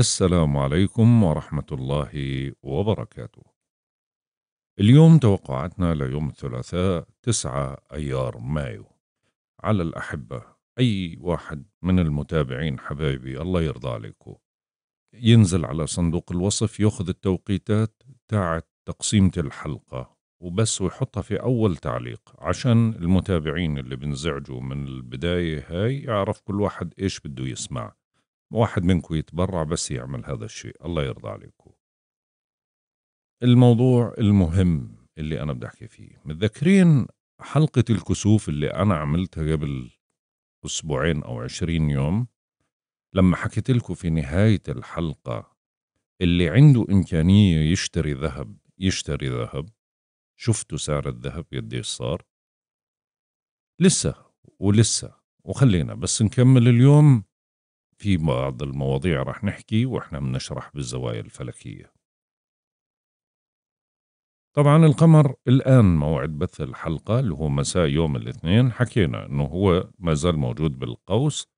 السلام عليكم ورحمة الله وبركاته. اليوم توقعاتنا ليوم الثلاثاء تسعة أيار مايو. على الأحبة أي واحد من المتابعين حبايبي الله يرضى عليكم ينزل على صندوق الوصف ياخذ التوقيتات تاعت تقسيمة الحلقة وبس ويحطها في أول تعليق عشان المتابعين اللي بنزعجوا من البداية هاي يعرف كل واحد إيش بده يسمع واحد منكم يتبرع بس يعمل هذا الشيء الله يرضى عليكم الموضوع المهم اللي أنا بدي أحكي فيه متذكرين حلقة الكسوف اللي أنا عملتها قبل أسبوعين أو عشرين يوم لما حكيت لكم في نهاية الحلقة اللي عنده إمكانية يشتري ذهب يشتري ذهب شفتوا سعر الذهب قديش صار لسه ولسه وخلينا بس نكمل اليوم في بعض المواضيع رح نحكي وإحنا بنشرح بالزوايا الفلكية طبعا القمر الآن موعد بث الحلقة اللي هو مساء يوم الاثنين حكينا أنه هو ما زال موجود بالقوس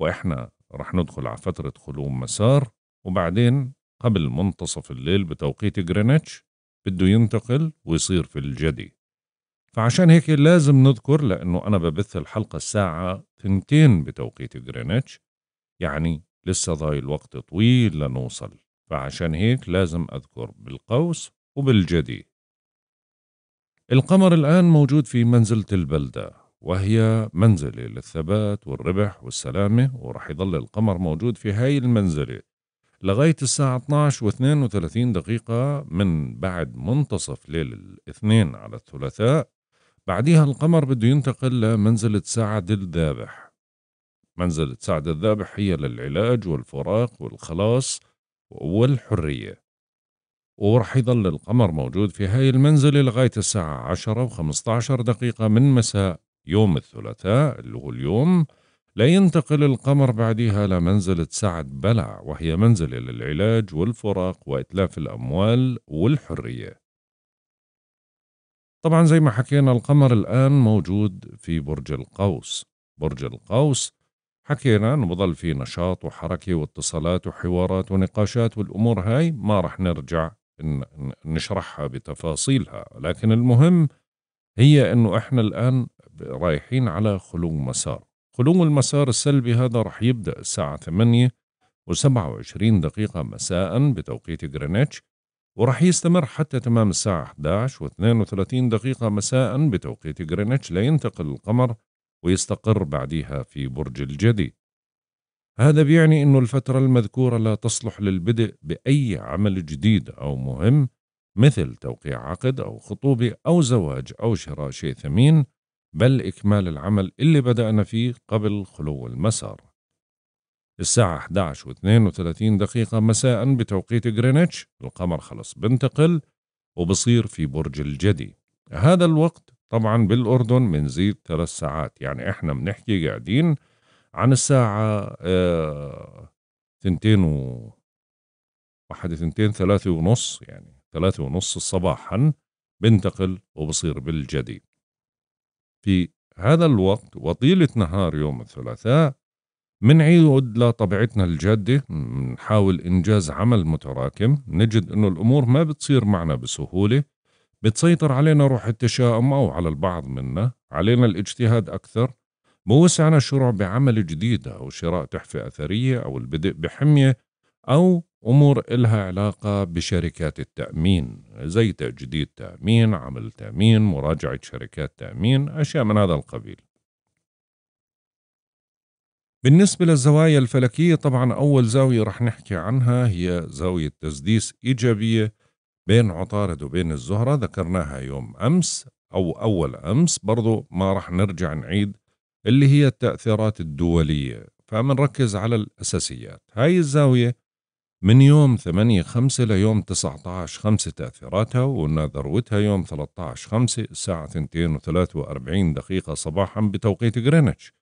وإحنا رح ندخل على فترة خلو مسار وبعدين قبل منتصف الليل بتوقيت جرينتش بده ينتقل ويصير في الجدي فعشان هيك لازم نذكر لأنه أنا ببث الحلقة الساعة ثنتين بتوقيت جرينتش يعني لسه ضايل وقت طويل لنوصل فعشان هيك لازم أذكر بالقوس وبالجدي القمر الآن موجود في منزلة البلدة وهي منزلة للثبات والربح والسلامة ورح يضل القمر موجود في هاي المنزلة لغاية الساعة 12 و 32 دقيقة من بعد منتصف ليل الاثنين على الثلاثاء بعديها القمر بده ينتقل لمنزلة سعد الذابح منزلة سعد الذابح هي للعلاج والفراق والخلاص والحرية ورح يظل القمر موجود في هاي المنزلة لغاية الساعة عشرة وخمسة عشر دقيقة من مساء يوم الثلاثاء اللي هو اليوم لا ينتقل القمر بعدها لمنزلة سعد بلع وهي منزلة للعلاج والفراق وإتلاف الأموال والحرية طبعا زي ما حكينا القمر الآن موجود في برج القوس برج القوس حكينا انه بضل في نشاط وحركه واتصالات وحوارات ونقاشات والامور هاي ما رح نرجع نشرحها بتفاصيلها لكن المهم هي انه احنا الان رايحين على خلو مسار خلو المسار السلبي هذا رح يبدا الساعه 8 و27 دقيقة مساء بتوقيت جرينتش ورح يستمر حتى تمام الساعة 11 و32 دقيقة مساء بتوقيت جرينتش لينتقل القمر ويستقر بعديها في برج الجدي هذا بيعني أنه الفترة المذكورة لا تصلح للبدء بأي عمل جديد أو مهم مثل توقيع عقد أو خطوبة أو زواج أو شراء شيء ثمين بل إكمال العمل اللي بدأنا فيه قبل خلو المسار الساعة 11 و 32 دقيقة مساء بتوقيت غرينتش القمر خلص بنتقل وبصير في برج الجدي هذا الوقت طبعا بالأردن بنزيد ثلاث ساعات يعني إحنا بنحكي قاعدين عن الساعة آه تنتين و واحد تنتين ثلاثة ونص يعني ثلاثة ونص الصباحا بنتقل وبصير بالجدي في هذا الوقت وطيلة نهار يوم الثلاثاء منعيد لطبيعتنا الجادة نحاول إنجاز عمل متراكم نجد أنه الأمور ما بتصير معنا بسهولة بتسيطر علينا روح التشاؤم أو على البعض منا علينا الاجتهاد أكثر موسعنا الشروع بعمل جديد أو شراء تحفة أثرية أو البدء بحمية أو أمور إلها علاقة بشركات التأمين زي تجديد تأمين عمل تأمين مراجعة شركات تأمين أشياء من هذا القبيل بالنسبة للزوايا الفلكية طبعا أول زاوية رح نحكي عنها هي زاوية تسديس إيجابية بين عطارد وبين الزهرة ذكرناها يوم أمس أو أول أمس برضو ما راح نرجع نعيد اللي هي التأثيرات الدولية فمنركز على الأساسيات هاي الزاوية من يوم 8 5 ليوم 19 5 تأثيراتها وقلنا ذروتها يوم 13 5 الساعة 2.43 دقيقة صباحا بتوقيت غرينتش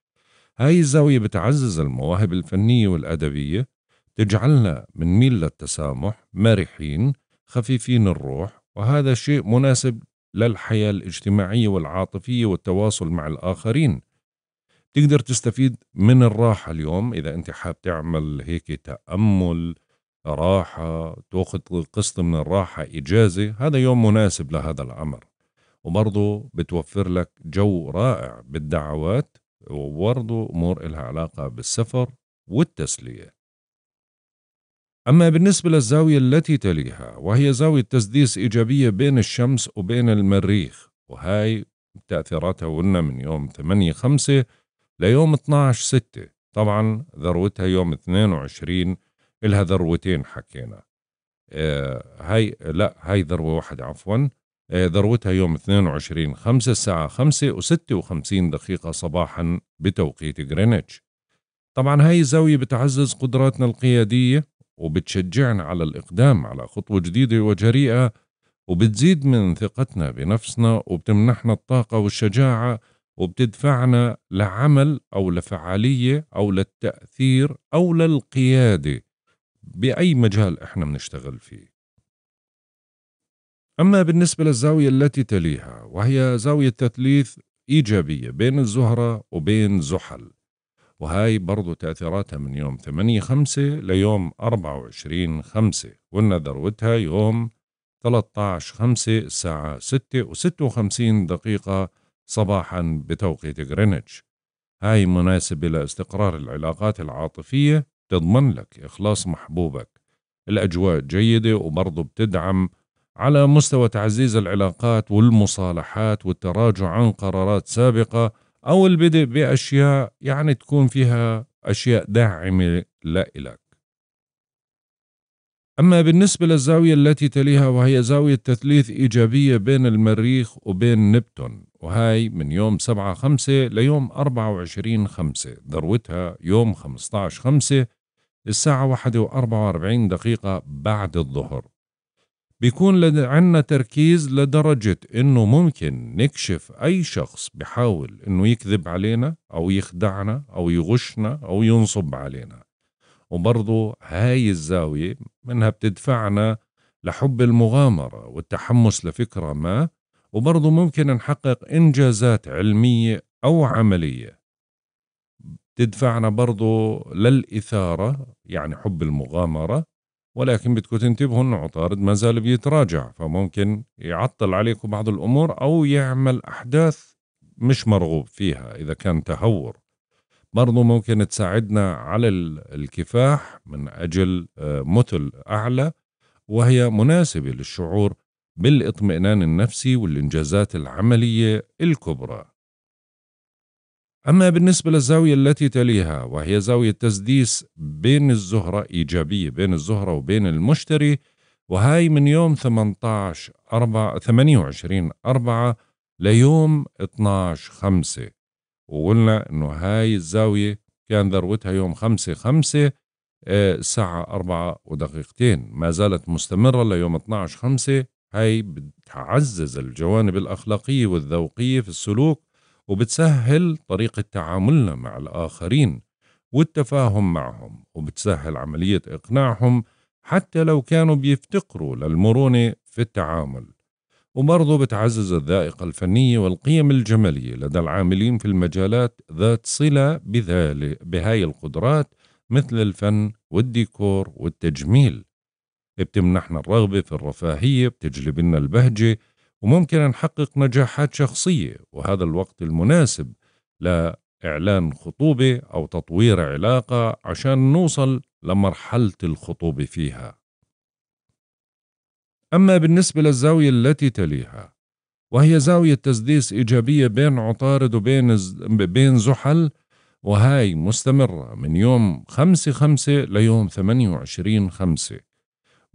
هاي الزاوية بتعزز المواهب الفنية والأدبية تجعلنا من ميل للتسامح مرحين خفيفين الروح وهذا شيء مناسب للحياة الاجتماعية والعاطفية والتواصل مع الآخرين تقدر تستفيد من الراحة اليوم إذا أنت حاب تعمل هيك تأمل راحة تأخذ قسط من الراحة إجازة هذا يوم مناسب لهذا الأمر وبرضه بتوفر لك جو رائع بالدعوات وبرضه أمور إلها علاقة بالسفر والتسلية أما بالنسبة للزاوية التي تليها وهي زاوية تسديس إيجابية بين الشمس وبين المريخ وهاي تأثيراتها قلنا من يوم 8 5 ليوم 12 6 طبعا ذروتها يوم 22 إلها ذروتين حكينا آه هاي لا هاي ذروة واحدة عفوا آه، ذروتها يوم 22 5 الساعة 5 و56 دقيقة صباحا بتوقيت غرينتش طبعا هاي الزاوية بتعزز قدراتنا القيادية وبتشجعنا على الإقدام على خطوة جديدة وجريئة وبتزيد من ثقتنا بنفسنا وبتمنحنا الطاقة والشجاعة وبتدفعنا لعمل أو لفعالية أو للتأثير أو للقيادة بأي مجال إحنا بنشتغل فيه أما بالنسبة للزاوية التي تليها وهي زاوية تثليث إيجابية بين الزهرة وبين زحل وهاي برضو تأثيراتها من يوم 8 5 ليوم 24 5 قلنا ذروتها يوم 13 5 الساعة 6 و56 دقيقة صباحا بتوقيت غرينتش هاي مناسبة لاستقرار العلاقات العاطفية تضمن لك إخلاص محبوبك الأجواء جيدة وبرضو بتدعم على مستوى تعزيز العلاقات والمصالحات والتراجع عن قرارات سابقة أو البدء بأشياء يعني تكون فيها أشياء داعمة لإلك أما بالنسبة للزاوية التي تليها وهي زاوية تثليث إيجابية بين المريخ وبين نبتون وهاي من يوم 7 5 ليوم 24 5 ذروتها يوم 15 5 الساعة 1 و 44 دقيقة بعد الظهر بيكون عندنا تركيز لدرجة إنه ممكن نكشف أي شخص بحاول إنه يكذب علينا أو يخدعنا أو يغشنا أو ينصب علينا وبرضو هاي الزاوية منها بتدفعنا لحب المغامرة والتحمس لفكرة ما وبرضو ممكن نحقق إنجازات علمية أو عملية تدفعنا برضو للإثارة يعني حب المغامرة ولكن بدكم تنتبهوا انه عطارد ما زال بيتراجع فممكن يعطل عليكم بعض الامور او يعمل احداث مش مرغوب فيها اذا كان تهور برضو ممكن تساعدنا على الكفاح من اجل آه، متل اعلى وهي مناسبه للشعور بالاطمئنان النفسي والانجازات العمليه الكبرى أما بالنسبة للزاوية التي تليها وهي زاوية تسديس بين الزهرة إيجابية بين الزهرة وبين المشتري وهاي من يوم 18 4 28 4 ليوم 12 5 وقلنا إنه هاي الزاوية كان ذروتها يوم 5 5 الساعة 4 ودقيقتين ما زالت مستمرة ليوم 12 5 هاي بتعزز الجوانب الأخلاقية والذوقية في السلوك وبتسهل طريقة تعاملنا مع الآخرين والتفاهم معهم وبتسهل عملية إقناعهم حتى لو كانوا بيفتقروا للمرونة في التعامل وبرضه بتعزز الذائقة الفنية والقيم الجمالية لدى العاملين في المجالات ذات صلة بذلك بهاي القدرات مثل الفن والديكور والتجميل بتمنحنا الرغبة في الرفاهية بتجلب لنا البهجة وممكن نحقق نجاحات شخصية وهذا الوقت المناسب لإعلان خطوبة أو تطوير علاقة عشان نوصل لمرحلة الخطوبة فيها أما بالنسبة للزاوية التي تليها وهي زاوية تسديس إيجابية بين عطارد وبين بين زحل وهاي مستمرة من يوم خمسة خمسة ليوم ثمانية وعشرين خمسة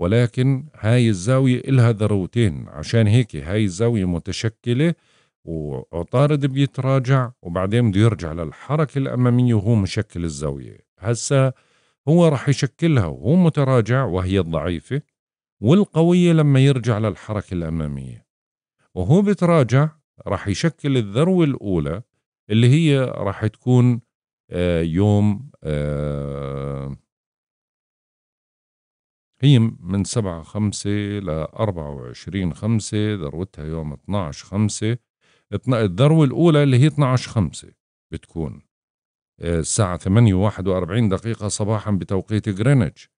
ولكن هاي الزاوية إلها ذروتين عشان هيك هاي الزاوية متشكلة وعطارد بيتراجع وبعدين بده يرجع للحركة الأمامية وهو مشكل الزاوية هسا هو رح يشكلها وهو متراجع وهي الضعيفة والقوية لما يرجع للحركة الأمامية وهو بتراجع رح يشكل الذروة الأولى اللي هي رح تكون آه، يوم آه، هي من سبعة خمسة لأربعة وعشرين خمسة ذروتها يوم 12 خمسة الذروة الأولى اللي هي 12 خمسة بتكون آه، الساعة 8 41 دقيقة صباحا بتوقيت غرينتش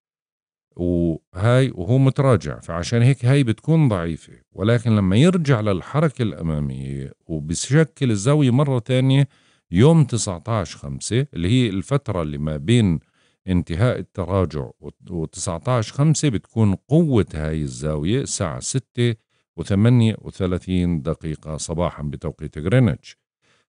وهاي وهو متراجع فعشان هيك هاي بتكون ضعيفة ولكن لما يرجع للحركة الأمامية وبشكل الزاوية مرة ثانية يوم 19 خمسة اللي هي الفترة اللي ما بين انتهاء التراجع و19 5 بتكون قوة هاي الزاوية الساعة 6 و38 دقيقة صباحا بتوقيت غرينتش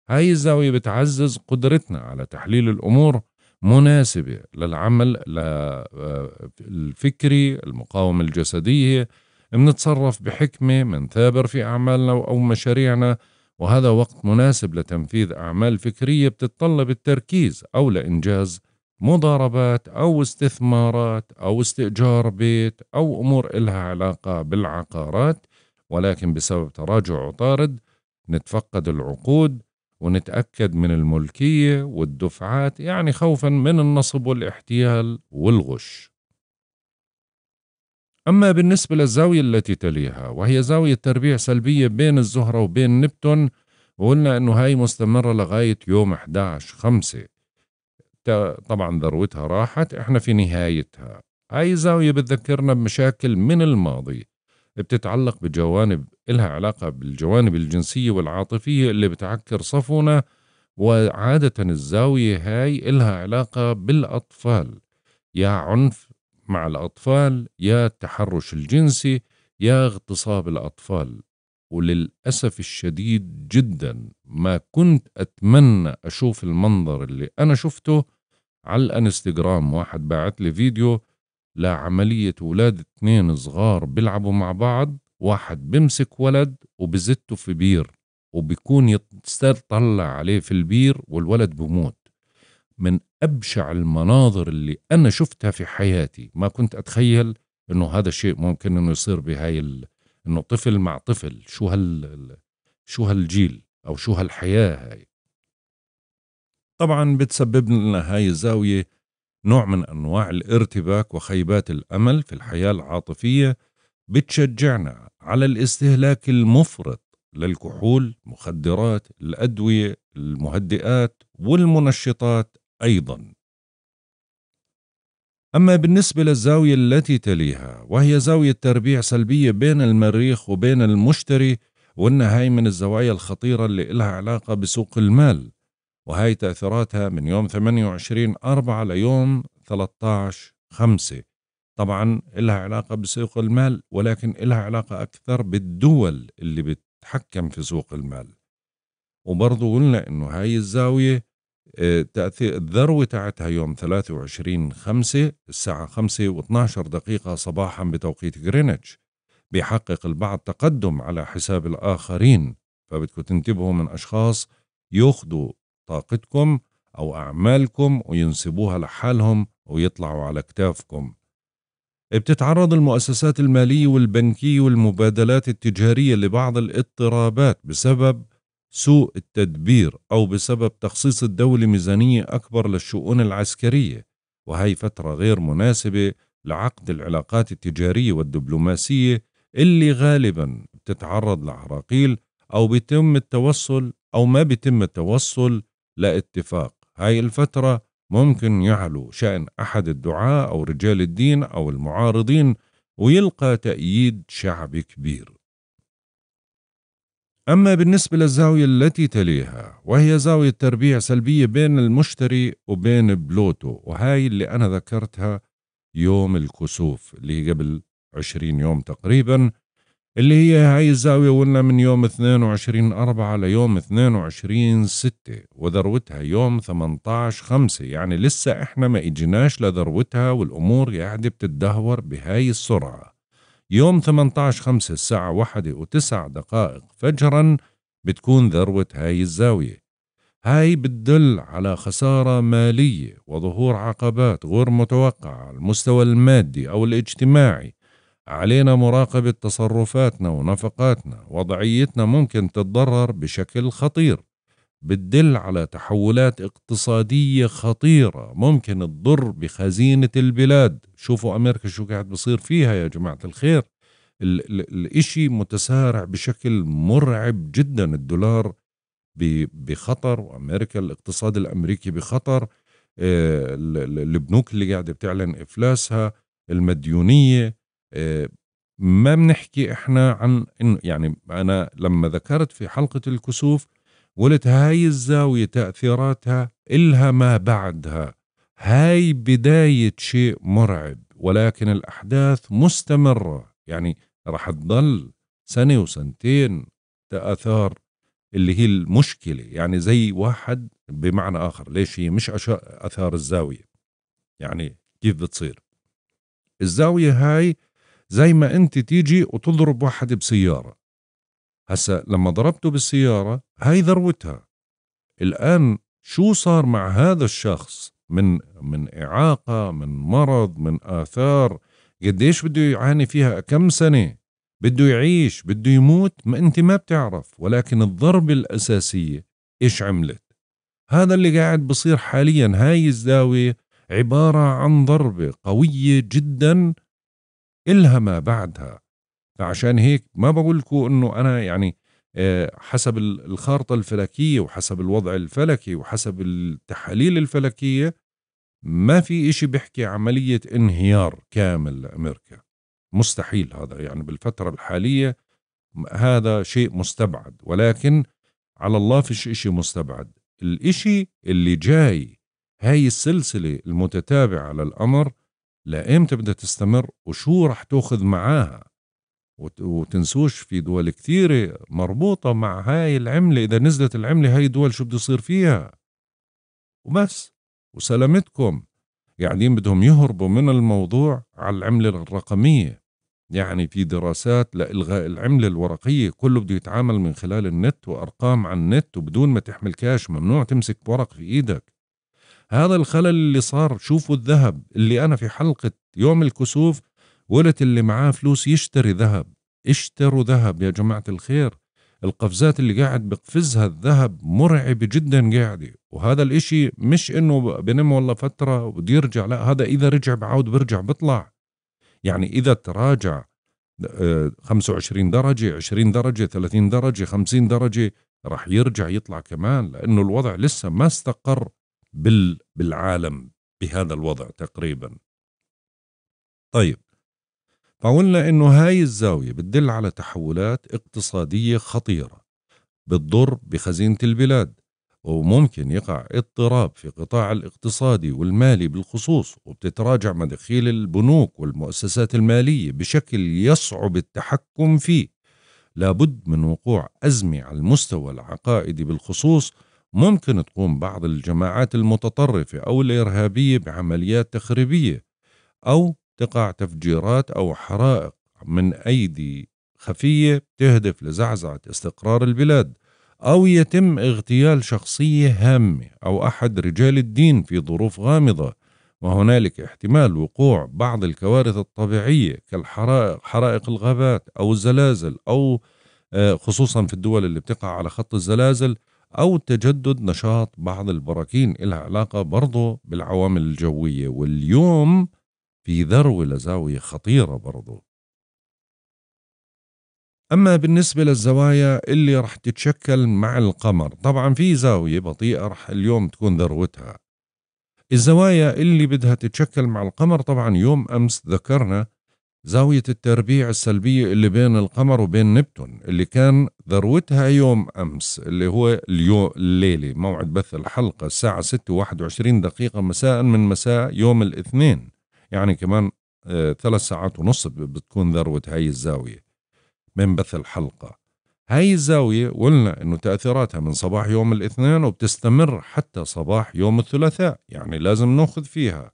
هاي الزاوية بتعزز قدرتنا على تحليل الأمور مناسبة للعمل آه، الفكري المقاومة الجسدية بنتصرف بحكمة ثابر في أعمالنا أو مشاريعنا وهذا وقت مناسب لتنفيذ أعمال فكرية بتتطلب التركيز أو لإنجاز مضاربات أو استثمارات أو استئجار بيت أو أمور إلها علاقة بالعقارات ولكن بسبب تراجع عطارد نتفقد العقود ونتأكد من الملكية والدفعات يعني خوفا من النصب والاحتيال والغش أما بالنسبة للزاوية التي تليها وهي زاوية تربيع سلبية بين الزهرة وبين نبتون وقلنا أنه هاي مستمرة لغاية يوم 11 خمسة حتى طبعا ذروتها راحت احنا في نهايتها هاي زاوية بتذكرنا بمشاكل من الماضي بتتعلق بجوانب إلها علاقة بالجوانب الجنسية والعاطفية اللي بتعكر صفونا وعادة الزاوية هاي إلها علاقة بالأطفال يا عنف مع الأطفال يا التحرش الجنسي يا اغتصاب الأطفال وللأسف الشديد جدا ما كنت أتمنى أشوف المنظر اللي أنا شفته على الانستغرام واحد باعت لي فيديو لعملية ولاد اثنين صغار بيلعبوا مع بعض واحد بمسك ولد وبزته في بير وبيكون يطلع عليه في البير والولد بموت من أبشع المناظر اللي أنا شفتها في حياتي ما كنت أتخيل أنه هذا الشيء ممكن أنه يصير بهاي ال... أنه طفل مع طفل شو هال شو هالجيل أو شو هالحياة هاي طبعا بتسبب لنا هاي الزاوية نوع من أنواع الارتباك وخيبات الأمل في الحياة العاطفية بتشجعنا على الاستهلاك المفرط للكحول مخدرات الأدوية المهدئات والمنشطات أيضا أما بالنسبة للزاوية التي تليها وهي زاوية تربيع سلبية بين المريخ وبين المشتري وإنها هاي من الزوايا الخطيرة اللي إلها علاقة بسوق المال وهاي تأثيراتها من يوم 28 أربعة ليوم 13 خمسة طبعا إلها علاقة بسوق المال ولكن إلها علاقة أكثر بالدول اللي بتحكم في سوق المال وبرضه قلنا إنه هاي الزاوية آه، تأثير الذروة تاعتها يوم 23 خمسة الساعة خمسة و12 دقيقة صباحا بتوقيت غرينتش بيحقق البعض تقدم على حساب الآخرين فبدكم تنتبهوا من أشخاص ياخذوا طاقتكم أو أعمالكم وينسبوها لحالهم ويطلعوا على كتافكم بتتعرض المؤسسات المالية والبنكية والمبادلات التجارية لبعض الاضطرابات بسبب سوء التدبير أو بسبب تخصيص الدولة ميزانية أكبر للشؤون العسكرية وهي فترة غير مناسبة لعقد العلاقات التجارية والدبلوماسية اللي غالبا بتتعرض لعراقيل أو بيتم التوصل أو ما بيتم التوصل لاتفاق هاي الفترة ممكن يعلو شأن أحد الدعاة أو رجال الدين أو المعارضين ويلقى تأييد شعبي كبير أما بالنسبة للزاوية التي تليها وهي زاوية تربيع سلبية بين المشتري وبين بلوتو وهاي اللي أنا ذكرتها يوم الكسوف اللي قبل 20 يوم تقريبا اللي هي هاي الزاوية قلنا من يوم 22 أربعة ليوم 22 ستة وذروتها يوم 18 خمسة يعني لسه إحنا ما إجناش لذروتها والأمور قاعدة بتتدهور بهاي السرعة يوم 18 خمسة الساعة واحدة وتسع دقائق فجرا بتكون ذروة هاي الزاوية هاي بتدل على خسارة مالية وظهور عقبات غير متوقعة على المستوى المادي أو الاجتماعي علينا مراقبة تصرفاتنا ونفقاتنا وضعيتنا ممكن تتضرر بشكل خطير بتدل على تحولات اقتصادية خطيرة ممكن تضر بخزينة البلاد شوفوا أمريكا شو قاعد بصير فيها يا جماعة الخير ال ال الإشي متسارع بشكل مرعب جدا الدولار بخطر وأمريكا الاقتصاد الأمريكي بخطر آه، البنوك اللي قاعدة بتعلن إفلاسها المديونية ما بنحكي احنا عن انه يعني انا لما ذكرت في حلقه الكسوف قلت هاي الزاويه تاثيراتها الها ما بعدها هاي بدايه شيء مرعب ولكن الاحداث مستمره يعني رح تضل سنه وسنتين تاثار اللي هي المشكله يعني زي واحد بمعنى اخر ليش هي مش اثار الزاويه يعني كيف بتصير الزاويه هاي زي ما انت تيجي وتضرب واحد بسيارة هسا لما ضربته بالسيارة هاي ذروتها الآن شو صار مع هذا الشخص من من إعاقة من مرض من آثار قديش بده يعاني فيها كم سنة بده يعيش بده يموت ما أنت ما بتعرف ولكن الضربة الأساسية إيش عملت هذا اللي قاعد بصير حاليا هاي الزاوية عبارة عن ضربة قوية جدا إلها ما بعدها فعشان هيك ما بقولكوا انه انا يعني آه، حسب الخارطة الفلكية وحسب الوضع الفلكي وحسب التحاليل الفلكية ما في إشي بيحكي عملية انهيار كامل لأمريكا مستحيل هذا يعني بالفترة الحالية هذا شيء مستبعد ولكن على الله فيش إشي مستبعد الإشي اللي جاي هاي السلسلة المتتابعة للأمر الأمر لامتى بدها تستمر وشو رح تاخذ معاها وتنسوش في دول كثيرة مربوطة مع هاي العملة إذا نزلت العملة هاي الدول شو بده يصير فيها وبس وسلامتكم يعني بدهم يهربوا من الموضوع على العملة الرقمية يعني في دراسات لإلغاء العملة الورقية كله بده يتعامل من خلال النت وأرقام عن النت وبدون ما تحمل كاش ممنوع تمسك ورق في إيدك هذا الخلل اللي صار شوفوا الذهب اللي أنا في حلقة يوم الكسوف قلت اللي معاه فلوس يشتري ذهب اشتروا ذهب يا جماعة الخير القفزات اللي قاعد بقفزها الذهب مرعبة جدا قاعدة وهذا الاشي مش انه بنم والله فترة وبده يرجع لا هذا اذا رجع بعود برجع بطلع يعني اذا تراجع 25 آه، درجة 20 درجة 30 درجة 50 درجة رح يرجع يطلع كمان لانه الوضع لسه ما استقر بال بالعالم بهذا الوضع تقريبا طيب فقلنا انه هاي الزاوية بتدل على تحولات اقتصادية خطيرة بتضر بخزينة البلاد وممكن يقع اضطراب في قطاع الاقتصادي والمالي بالخصوص وبتتراجع مداخيل البنوك والمؤسسات المالية بشكل يصعب التحكم فيه لابد من وقوع أزمة على المستوى العقائدي بالخصوص ممكن تقوم بعض الجماعات المتطرفة أو الإرهابية بعمليات تخريبية أو تقع تفجيرات أو حرائق من أيدي خفية تهدف لزعزعة استقرار البلاد أو يتم اغتيال شخصية هامة أو أحد رجال الدين في ظروف غامضة وهنالك احتمال وقوع بعض الكوارث الطبيعية كالحرائق حرائق الغابات أو الزلازل أو آه، خصوصا في الدول اللي بتقع على خط الزلازل أو تجدد نشاط بعض البراكين إلها علاقة برضو بالعوامل الجوية واليوم في ذروة لزاوية خطيرة برضو أما بالنسبة للزوايا اللي رح تتشكل مع القمر طبعا في زاوية بطيئة رح اليوم تكون ذروتها الزوايا اللي بدها تتشكل مع القمر طبعا يوم أمس ذكرنا زاوية التربيع السلبية اللي بين القمر وبين نبتون اللي كان ذروتها يوم أمس اللي هو اليوم الليلي موعد بث الحلقة الساعة 6:21 دقيقة مساء من مساء يوم الاثنين يعني كمان آه، ثلاث ساعات ونص بتكون ذروة هاي الزاوية من بث الحلقة هاي الزاوية قلنا انه تأثيراتها من صباح يوم الاثنين وبتستمر حتى صباح يوم الثلاثاء يعني لازم ناخذ فيها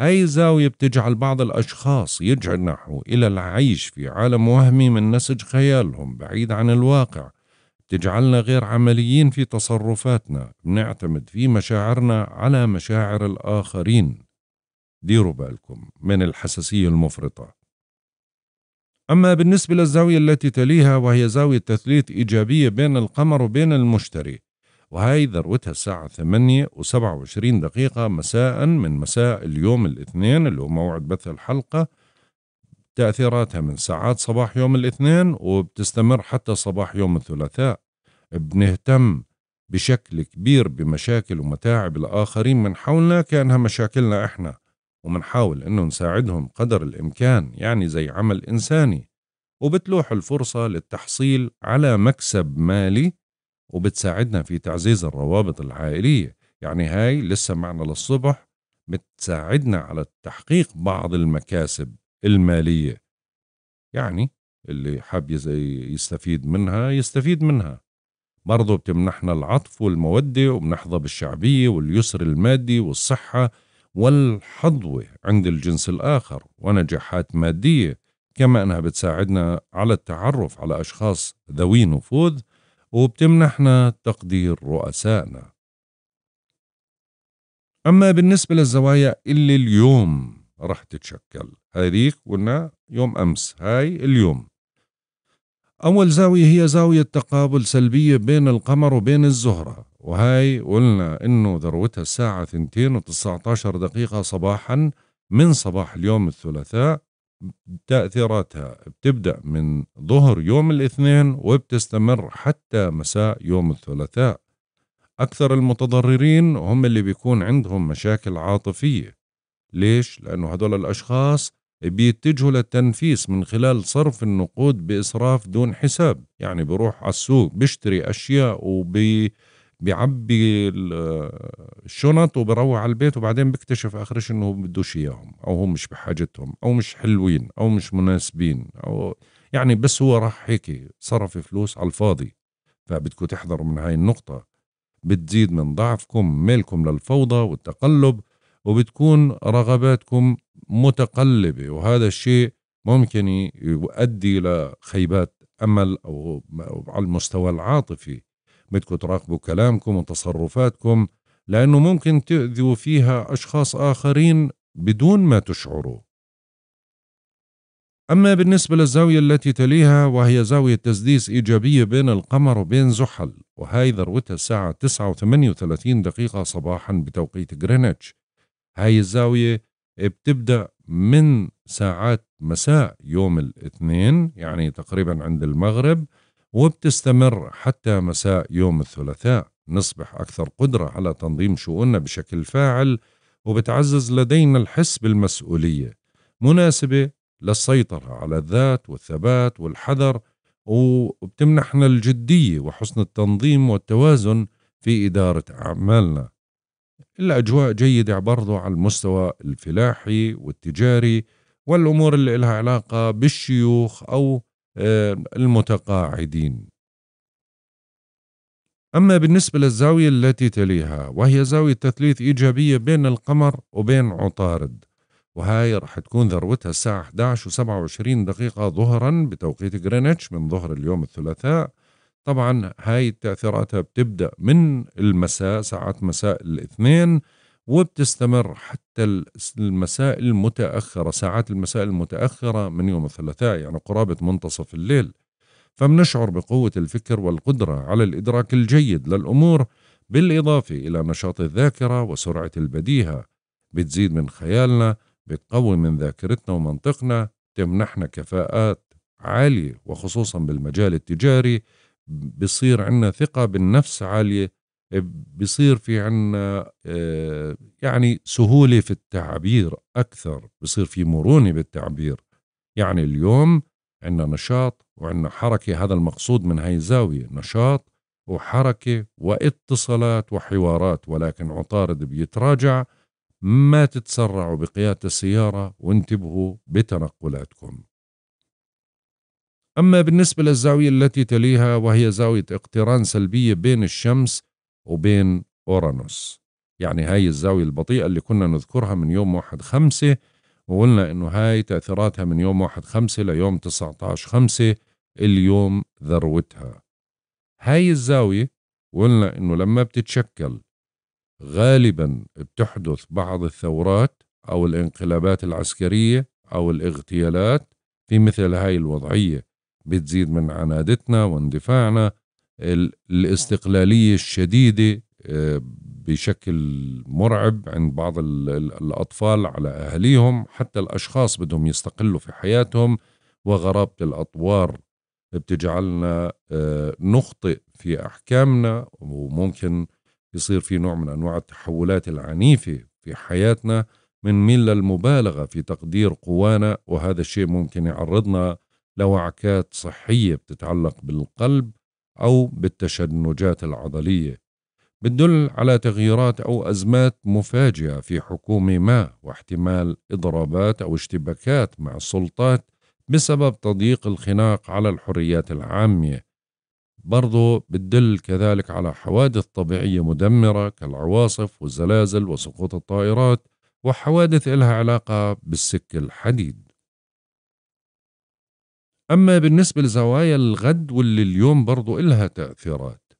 هاي الزاوية بتجعل بعض الأشخاص يجنحوا إلى العيش في عالم وهمي من نسج خيالهم بعيد عن الواقع تجعلنا غير عمليين في تصرفاتنا بنعتمد في مشاعرنا على مشاعر الآخرين ديروا بالكم من الحساسية المفرطة أما بالنسبة للزاوية التي تليها وهي زاوية تثليث إيجابية بين القمر وبين المشتري وهي ذروتها الساعة 8 و27 دقيقة مساء من مساء اليوم الاثنين اللي هو موعد بث الحلقة تأثيراتها من ساعات صباح يوم الاثنين وبتستمر حتى صباح يوم الثلاثاء بنهتم بشكل كبير بمشاكل ومتاعب الآخرين من حولنا كأنها مشاكلنا إحنا ومنحاول إنه نساعدهم قدر الإمكان يعني زي عمل إنساني وبتلوح الفرصة للتحصيل على مكسب مالي وبتساعدنا في تعزيز الروابط العائلية يعني هاي لسه معنا للصبح بتساعدنا على تحقيق بعض المكاسب المالية يعني اللي حاب يستفيد منها يستفيد منها برضو بتمنحنا العطف والمودة وبنحظى بالشعبية واليسر المادي والصحة والحظوة عند الجنس الآخر ونجاحات مادية كما أنها بتساعدنا على التعرف على أشخاص ذوي نفوذ وبتمنحنا تقدير رؤسائنا أما بالنسبة للزوايا اللي اليوم رح تتشكل هذيك قلنا يوم أمس هاي اليوم أول زاوية هي زاوية تقابل سلبية بين القمر وبين الزهرة وهاي قلنا إنه ذروتها الساعة 2 و19 دقيقة صباحا من صباح اليوم الثلاثاء تأثيراتها بتبدأ من ظهر يوم الاثنين وبتستمر حتى مساء يوم الثلاثاء أكثر المتضررين هم اللي بيكون عندهم مشاكل عاطفية ليش؟ لأنه هدول الأشخاص بيتجهوا للتنفيس من خلال صرف النقود بإسراف دون حساب يعني بروح على السوق بيشتري أشياء وبي بيعبي الشنط وبروح على البيت وبعدين بيكتشف اخر شيء انه بدوش اياهم او هم مش بحاجتهم او مش حلوين او مش مناسبين او يعني بس هو راح هيك صرف فلوس على الفاضي فبدكم تحذروا من هاي النقطة بتزيد من ضعفكم ميلكم للفوضى والتقلب وبتكون رغباتكم متقلبة وهذا الشيء ممكن يؤدي لخيبات أمل أو على المستوى العاطفي بدكم تراقبوا كلامكم وتصرفاتكم لأنه ممكن تؤذوا فيها أشخاص آخرين بدون ما تشعروا أما بالنسبة للزاوية التي تليها وهي زاوية تسديس إيجابية بين القمر وبين زحل وهي ذروتها الساعة 9 و38 دقيقة صباحا بتوقيت غرينتش هاي الزاوية بتبدأ من ساعات مساء يوم الاثنين يعني تقريبا عند المغرب وبتستمر حتى مساء يوم الثلاثاء نصبح أكثر قدرة على تنظيم شؤوننا بشكل فاعل وبتعزز لدينا الحس بالمسؤولية مناسبة للسيطرة على الذات والثبات والحذر وبتمنحنا الجدية وحسن التنظيم والتوازن في إدارة أعمالنا الأجواء جيدة برضو على المستوى الفلاحي والتجاري والأمور اللي لها علاقة بالشيوخ أو آه، المتقاعدين أما بالنسبة للزاوية التي تليها وهي زاوية تثليث إيجابية بين القمر وبين عطارد وهاي راح تكون ذروتها الساعة 11 و27 دقيقة ظهرا بتوقيت غرينتش من ظهر اليوم الثلاثاء طبعا هاي تأثيراتها بتبدأ من المساء ساعات مساء الاثنين وبتستمر حتى المساء المتأخرة ساعات المساء المتأخرة من يوم الثلاثاء يعني قرابة منتصف الليل فمنشعر بقوة الفكر والقدرة على الإدراك الجيد للأمور بالإضافة إلى نشاط الذاكرة وسرعة البديهة بتزيد من خيالنا بتقوي من ذاكرتنا ومنطقنا تمنحنا كفاءات عالية وخصوصا بالمجال التجاري بصير عندنا ثقة بالنفس عالية بصير في عنا آه، يعني سهولة في التعبير أكثر بصير في مرونة بالتعبير يعني اليوم عنا نشاط وعنا حركة هذا المقصود من هاي الزاوية نشاط وحركة واتصالات وحوارات ولكن عطارد بيتراجع ما تتسرعوا بقيادة السيارة وانتبهوا بتنقلاتكم أما بالنسبة للزاوية التي تليها وهي زاوية اقتران سلبية بين الشمس وبين أورانوس يعني هاي الزاوية البطيئة اللي كنا نذكرها من يوم واحد خمسة وقلنا إنه هاي تأثيراتها من يوم واحد خمسة ليوم 19 خمسة اليوم ذروتها هاي الزاوية قلنا إنه لما بتتشكل غالبا بتحدث بعض الثورات أو الانقلابات العسكرية أو الاغتيالات في مثل هاي الوضعية بتزيد من عنادتنا واندفاعنا الاستقلالية الشديدة آه، بشكل مرعب عند بعض الأطفال على أهليهم حتى الأشخاص بدهم يستقلوا في حياتهم وغرابة الأطوار بتجعلنا آه، نخطئ في أحكامنا وممكن يصير في نوع من أنواع التحولات العنيفة في حياتنا من ميل للمبالغة في تقدير قوانا وهذا الشيء ممكن يعرضنا لوعكات صحية بتتعلق بالقلب أو بالتشنجات العضلية بتدل على تغييرات أو أزمات مفاجئة في حكومة ما واحتمال إضرابات أو اشتباكات مع السلطات بسبب تضييق الخناق على الحريات العامة برضو بتدل كذلك على حوادث طبيعية مدمرة كالعواصف والزلازل وسقوط الطائرات وحوادث إلها علاقة بالسك الحديد أما بالنسبة لزوايا الغد واللي اليوم برضو إلها تأثيرات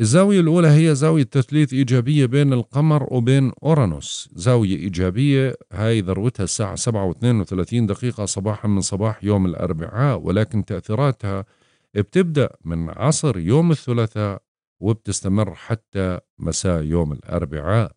الزاوية الأولى هي زاوية تثليث إيجابية بين القمر وبين أورانوس زاوية إيجابية هاي ذروتها الساعة 7 و32 دقيقة صباحا من صباح يوم الأربعاء ولكن تأثيراتها بتبدأ من عصر يوم الثلاثاء وبتستمر حتى مساء يوم الأربعاء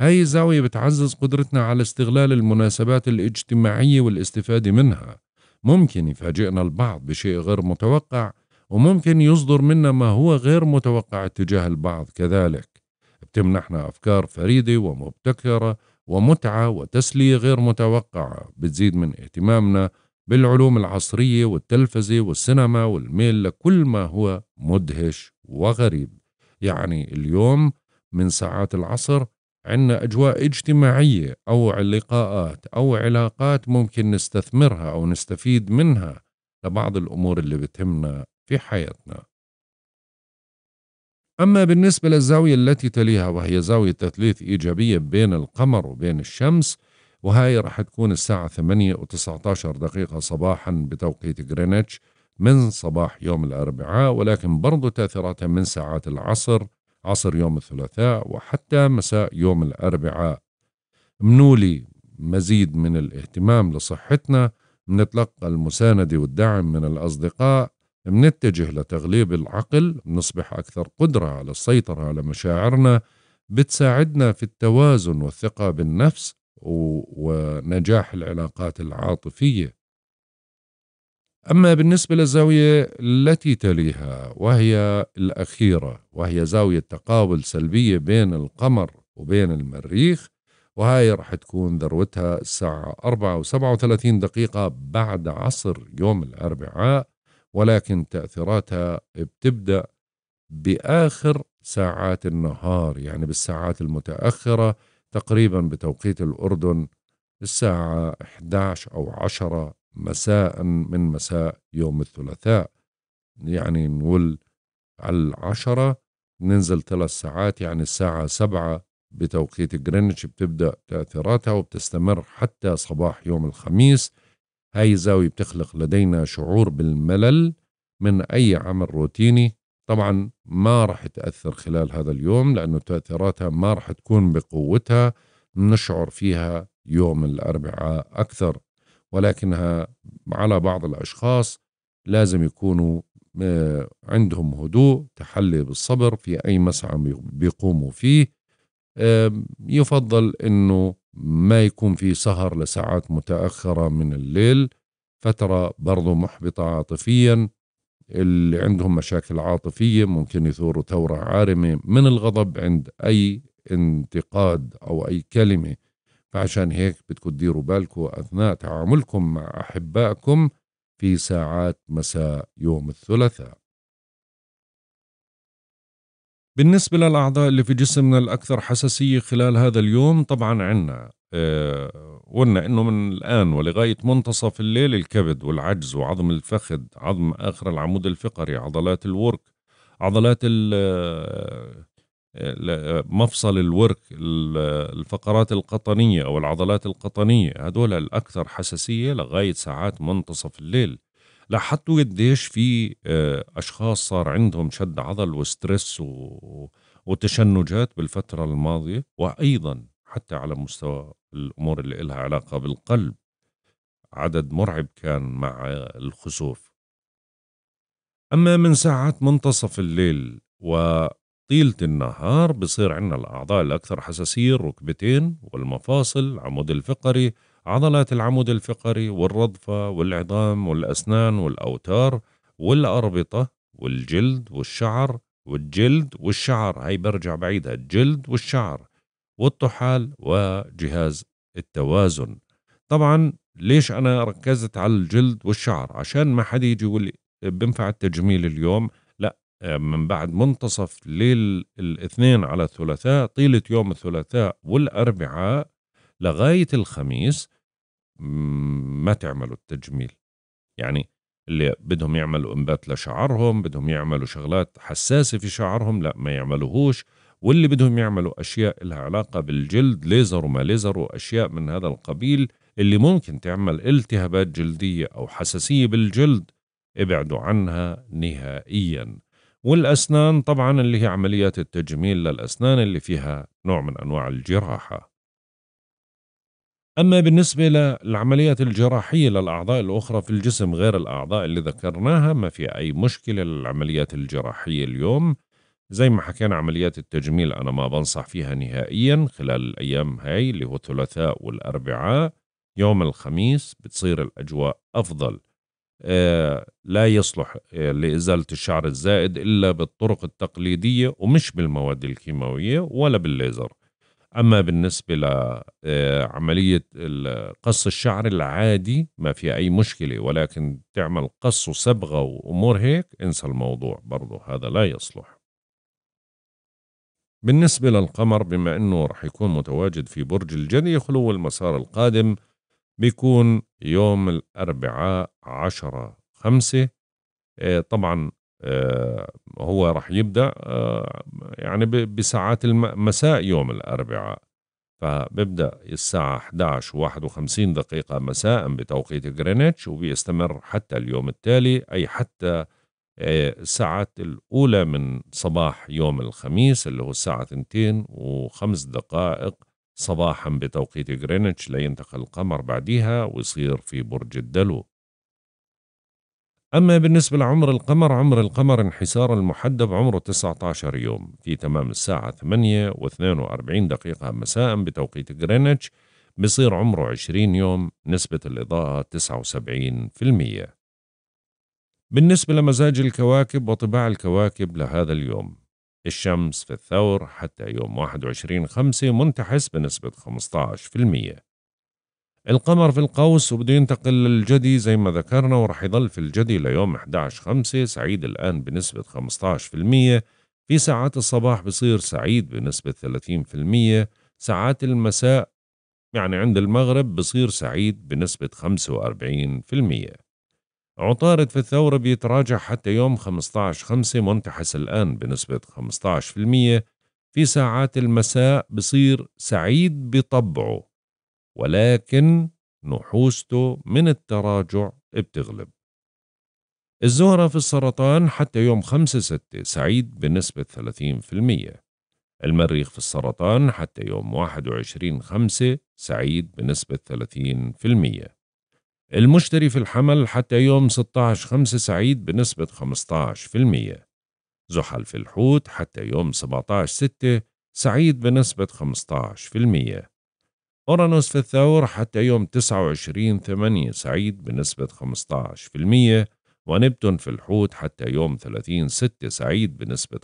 هاي الزاوية بتعزز قدرتنا على استغلال المناسبات الاجتماعية والاستفادة منها ممكن يفاجئنا البعض بشيء غير متوقع وممكن يصدر منا ما هو غير متوقع اتجاه البعض كذلك بتمنحنا أفكار فريدة ومبتكرة ومتعة وتسلية غير متوقعة بتزيد من اهتمامنا بالعلوم العصرية والتلفزة والسينما والميل لكل ما هو مدهش وغريب يعني اليوم من ساعات العصر عندنا أجواء اجتماعية أو لقاءات أو علاقات ممكن نستثمرها أو نستفيد منها لبعض الأمور اللي بتهمنا في حياتنا أما بالنسبة للزاوية التي تليها وهي زاوية تثليث إيجابية بين القمر وبين الشمس وهي رح تكون الساعة 8 و 19 دقيقة صباحا بتوقيت غرينتش من صباح يوم الأربعاء ولكن برضو تأثيراتها من ساعات العصر عصر يوم الثلاثاء وحتى مساء يوم الأربعاء منولي مزيد من الاهتمام لصحتنا منتلقى المساندة والدعم من الأصدقاء منتجه لتغليب العقل نصبح أكثر قدرة على السيطرة على مشاعرنا بتساعدنا في التوازن والثقة بالنفس ونجاح العلاقات العاطفية أما بالنسبة للزاوية التي تليها وهي الأخيرة وهي زاوية تقابل سلبية بين القمر وبين المريخ وهاي رح تكون ذروتها الساعة 4 و37 دقيقة بعد عصر يوم الأربعاء ولكن تأثيراتها بتبدأ بآخر ساعات النهار يعني بالساعات المتأخرة تقريبا بتوقيت الأردن الساعة 11 أو 10 مساء من مساء يوم الثلاثاء يعني نقول على العشرة ننزل ثلاث ساعات يعني الساعة سبعة بتوقيت جرينتش بتبدأ تأثيراتها وبتستمر حتى صباح يوم الخميس هاي زاوية بتخلق لدينا شعور بالملل من أي عمل روتيني طبعا ما راح تأثر خلال هذا اليوم لأنه تأثيراتها ما راح تكون بقوتها نشعر فيها يوم الأربعاء أكثر ولكنها على بعض الأشخاص لازم يكونوا آه، عندهم هدوء تحلي بالصبر في أي مسعى بيقوموا فيه آه، يفضل أنه ما يكون في سهر لساعات متأخرة من الليل فترة برضو محبطة عاطفيا اللي عندهم مشاكل عاطفية ممكن يثوروا ثورة عارمة من الغضب عند أي انتقاد أو أي كلمة فعشان هيك بدكم تديروا بالكم أثناء تعاملكم مع أحبائكم في ساعات مساء يوم الثلاثاء بالنسبة للأعضاء اللي في جسمنا الأكثر حساسية خلال هذا اليوم طبعا عنا أه قلنا أنه من الآن ولغاية منتصف الليل الكبد والعجز وعظم الفخذ عظم آخر العمود الفقري عضلات الورك عضلات ال آه، مفصل الورك الفقرات القطنية أو العضلات القطنية هدول الأكثر حساسية لغاية ساعات منتصف الليل لاحظتوا قديش في آه، أشخاص صار عندهم شد عضل وسترس و... وتشنجات بالفترة الماضية وأيضا حتى على مستوى الأمور اللي إلها علاقة بالقلب عدد مرعب كان مع الخسوف أما من ساعات منتصف الليل و طيلة النهار بصير عندنا الأعضاء الأكثر حساسية الركبتين والمفاصل العمود الفقري عضلات العمود الفقري والرضفة والعظام والأسنان والأوتار والأربطة والجلد والشعر والجلد والشعر هاي برجع بعيدها الجلد والشعر والطحال وجهاز التوازن طبعا ليش أنا ركزت على الجلد والشعر عشان ما حد يجي يقول بنفع التجميل اليوم آه، من بعد منتصف ليل الاثنين على الثلاثاء طيلة يوم الثلاثاء والأربعاء لغاية الخميس ما تعملوا التجميل يعني اللي بدهم يعملوا انبات لشعرهم بدهم يعملوا شغلات حساسة في شعرهم لا ما يعملوهوش واللي بدهم يعملوا أشياء لها علاقة بالجلد ليزر وما ليزر وأشياء من هذا القبيل اللي ممكن تعمل التهابات جلدية أو حساسية بالجلد ابعدوا عنها نهائياً والأسنان طبعا اللي هي عمليات التجميل للأسنان اللي فيها نوع من أنواع الجراحة أما بالنسبة للعمليات الجراحية للأعضاء الأخرى في الجسم غير الأعضاء اللي ذكرناها ما في أي مشكلة للعمليات الجراحية اليوم زي ما حكينا عمليات التجميل أنا ما بنصح فيها نهائيا خلال الأيام هاي اللي هو الثلاثاء والأربعاء يوم الخميس بتصير الأجواء أفضل لا يصلح آه، لإزالة الشعر الزائد إلا بالطرق التقليدية ومش بالمواد الكيماوية ولا بالليزر أما بالنسبة لعملية آه، قص الشعر العادي ما في أي مشكلة ولكن تعمل قص وصبغة وأمور هيك انسى الموضوع برضه هذا لا يصلح بالنسبة للقمر بما أنه رح يكون متواجد في برج الجدي خلو المسار القادم بيكون يوم الأربعاء عشرة خمسة آه، طبعا آه، هو رح يبدأ آه، يعني بساعات المساء يوم الأربعاء فبيبدأ الساعة 11 واحد 51 دقيقة مساء بتوقيت غرينتش وبيستمر حتى اليوم التالي أي حتى الساعات الأولى من صباح يوم الخميس اللي هو الساعة 2 وخمس دقائق صباحا بتوقيت غرينتش لينتقل القمر بعديها ويصير في برج الدلو أما بالنسبة لعمر القمر عمر القمر انحسار المحدب عمره 19 يوم في تمام الساعة 8 و42 دقيقة مساء بتوقيت غرينتش بصير عمره 20 يوم نسبة الإضاءة 79% بالنسبة لمزاج الكواكب وطباع الكواكب لهذا اليوم الشمس في الثور حتى يوم 21 خمسة منتحس بنسبة 15% القمر في القوس وبده ينتقل للجدي زي ما ذكرنا ورح يظل في الجدي ليوم 11 خمسة سعيد الآن بنسبة 15% في ساعات الصباح بصير سعيد بنسبة 30% ساعات المساء يعني عند المغرب بصير سعيد بنسبة 45% عطارد في الثورة بيتراجع حتى يوم 15/5 منتحس الآن بنسبة 15% في ساعات المساء بصير سعيد بطبعه ولكن نحوسته من التراجع بتغلب الزهرة في السرطان حتى يوم 5/6 سعيد بنسبة 30% المريخ في السرطان حتى يوم 21/5 سعيد بنسبة 30% المشتري في الحمل حتى يوم 16 خمسة سعيد بنسبة 15% زحل في الحوت حتى يوم 17 ستة سعيد بنسبة 15% أورانوس في الثور حتى يوم 29 ثمانية سعيد بنسبة 15% ونبتون في الحوت حتى يوم 30 ستة سعيد بنسبة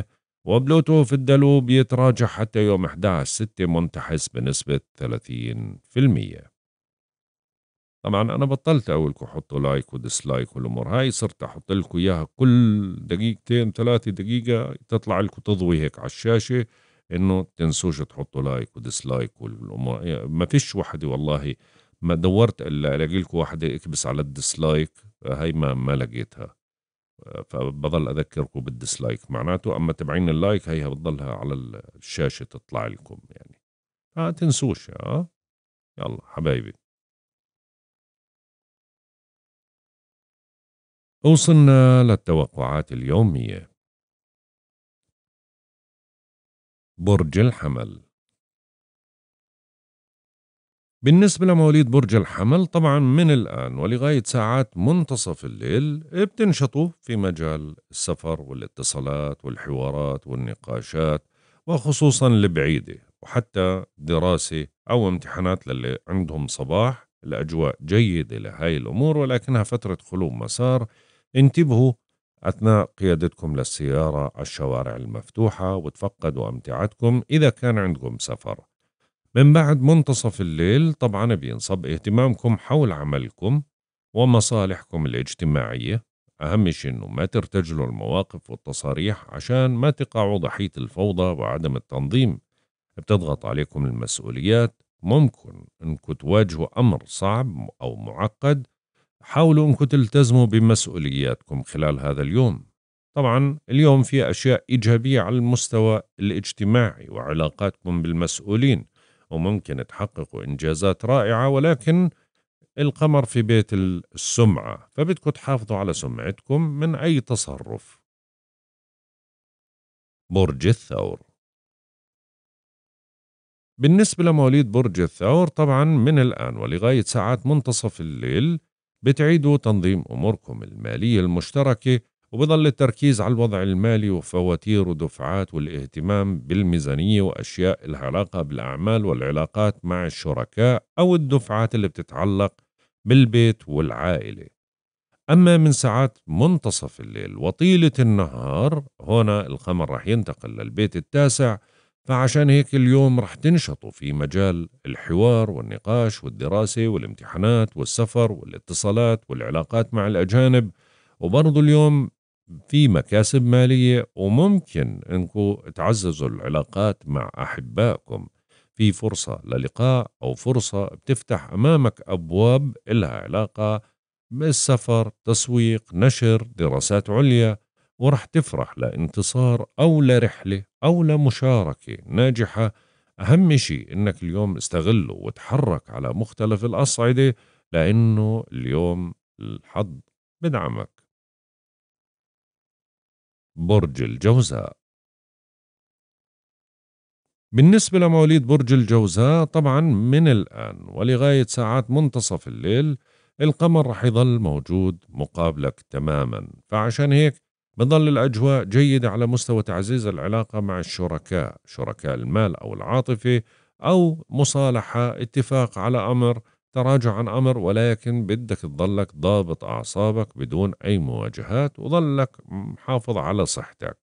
15% وبلوتو في الدلو بيتراجع حتى يوم 11 ستة منتحس بنسبة 30% طبعا انا بطلت اقول لكم حطوا لايك وديسلايك والامور هاي صرت احط لكم اياها كل دقيقتين ثلاثه دقيقه تطلع لكم تضوي هيك على الشاشه انه تنسوش تحطوا لايك وديسلايك والامور يعني ما فيش وحده والله ما دورت الا الاقي لكم واحده اكبس على الديسلايك هاي ما ما لقيتها فبضل اذكركم بالديسلايك معناته اما تبعين اللايك هيها بتضلها على الشاشه تطلع لكم يعني ما آه، تنسوش اه يلا حبايبي وصلنا للتوقعات اليومية برج الحمل بالنسبة لمواليد برج الحمل طبعا من الآن ولغاية ساعات منتصف الليل بتنشطوا في مجال السفر والاتصالات والحوارات والنقاشات وخصوصا البعيدة وحتى دراسة أو امتحانات للي عندهم صباح الأجواء جيدة لهاي الأمور ولكنها فترة خلو مسار انتبهوا أثناء قيادتكم للسيارة على الشوارع المفتوحة وتفقدوا أمتعتكم إذا كان عندكم سفر من بعد منتصف الليل طبعا بينصب اهتمامكم حول عملكم ومصالحكم الاجتماعية أهم شيء أنه ما ترتجلوا المواقف والتصاريح عشان ما تقعوا ضحية الفوضى وعدم التنظيم بتضغط عليكم المسؤوليات ممكن أنكم تواجهوا أمر صعب أو معقد حاولوا انكم تلتزموا بمسؤولياتكم خلال هذا اليوم طبعا اليوم في أشياء إيجابية على المستوى الاجتماعي وعلاقاتكم بالمسؤولين وممكن تحققوا إنجازات رائعة ولكن القمر في بيت السمعة فبدكم تحافظوا على سمعتكم من أي تصرف برج الثور بالنسبة لمواليد برج الثور طبعا من الآن ولغاية ساعات منتصف الليل بتعيدوا تنظيم أموركم المالية المشتركة وبضل التركيز على الوضع المالي وفواتير ودفعات والاهتمام بالميزانية وأشياء الها علاقة بالأعمال والعلاقات مع الشركاء أو الدفعات اللي بتتعلق بالبيت والعائلة أما من ساعات منتصف الليل وطيلة النهار هنا القمر رح ينتقل للبيت التاسع فعشان هيك اليوم رح تنشطوا في مجال الحوار والنقاش والدراسة والامتحانات والسفر والاتصالات والعلاقات مع الأجانب وبرضو اليوم في مكاسب مالية وممكن أنكم تعززوا العلاقات مع أحبائكم في فرصة للقاء أو فرصة بتفتح أمامك أبواب إلها علاقة بالسفر تسويق نشر دراسات عليا ورح تفرح لانتصار أو لرحلة أو لمشاركة ناجحة أهم شيء إنك اليوم استغله وتحرك على مختلف الأصعدة لأنه اليوم الحظ بدعمك برج الجوزاء بالنسبة لمواليد برج الجوزاء طبعا من الآن ولغاية ساعات منتصف الليل القمر رح يظل موجود مقابلك تماما فعشان هيك بظل الأجواء جيدة على مستوى تعزيز العلاقة مع الشركاء شركاء المال أو العاطفة أو مصالحة اتفاق على أمر تراجع عن أمر ولكن بدك تضلك ضابط أعصابك بدون أي مواجهات وظلك محافظ على صحتك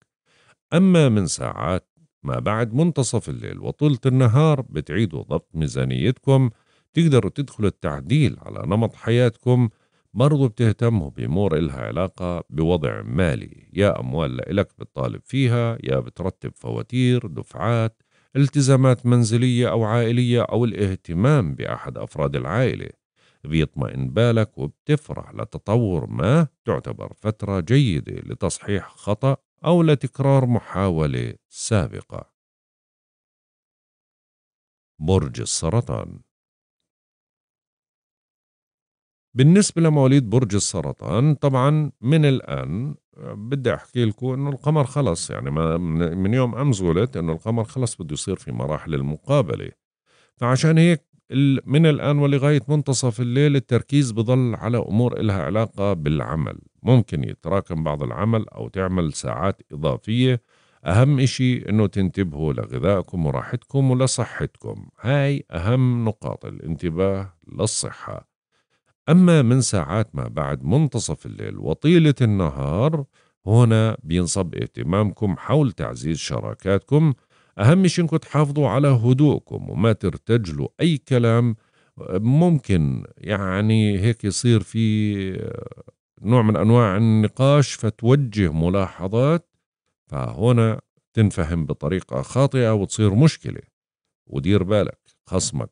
أما من ساعات ما بعد منتصف الليل وطولة النهار بتعيدوا ضبط ميزانيتكم تقدروا تدخلوا التعديل على نمط حياتكم برضو بتهتم بأمور إلها علاقة بوضع مالي يا أموال لإلك بتطالب فيها يا بترتب فواتير دفعات التزامات منزلية أو عائلية أو الاهتمام بأحد أفراد العائلة بيطمئن بالك وبتفرح لتطور ما تعتبر فترة جيدة لتصحيح خطأ أو لتكرار محاولة سابقة برج السرطان بالنسبة لمواليد برج السرطان طبعا من الآن بدي أحكي لكم أنه القمر خلص يعني ما من يوم أمس قلت أنه القمر خلص بده يصير في مراحل المقابلة فعشان هيك من الآن ولغاية منتصف الليل التركيز بضل على أمور إلها علاقة بالعمل ممكن يتراكم بعض العمل أو تعمل ساعات إضافية أهم إشي أنه تنتبهوا لغذائكم وراحتكم ولصحتكم هاي أهم نقاط الانتباه للصحة أما من ساعات ما بعد منتصف الليل وطيلة النهار هنا بينصب اهتمامكم حول تعزيز شراكاتكم أهم شيء إنكم تحافظوا على هدوءكم وما ترتجلوا أي كلام ممكن يعني هيك يصير في آه، نوع من أنواع النقاش فتوجه ملاحظات فهنا تنفهم بطريقة خاطئة وتصير مشكلة ودير بالك خصمك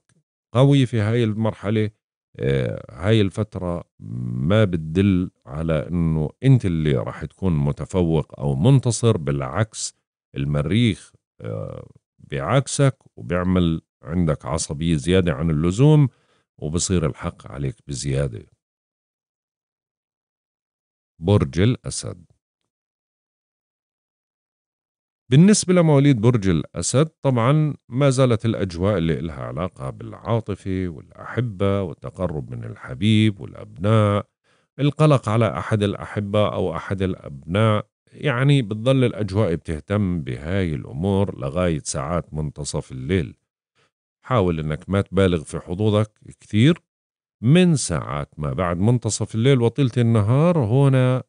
قوي في هاي المرحلة آه، هاي الفترة ما بتدل على انه انت اللي راح تكون متفوق او منتصر بالعكس المريخ آه، بعكسك وبيعمل عندك عصبية زيادة عن اللزوم وبصير الحق عليك بزيادة برج الأسد بالنسبة لمواليد برج الأسد طبعا ما زالت الأجواء اللي إلها علاقة بالعاطفة والأحبة والتقرب من الحبيب والأبناء القلق على أحد الأحبة أو أحد الأبناء يعني بتضل الأجواء بتهتم بهاي الأمور لغاية ساعات منتصف الليل حاول أنك ما تبالغ في حظوظك كثير من ساعات ما بعد منتصف الليل وطيلة النهار هنا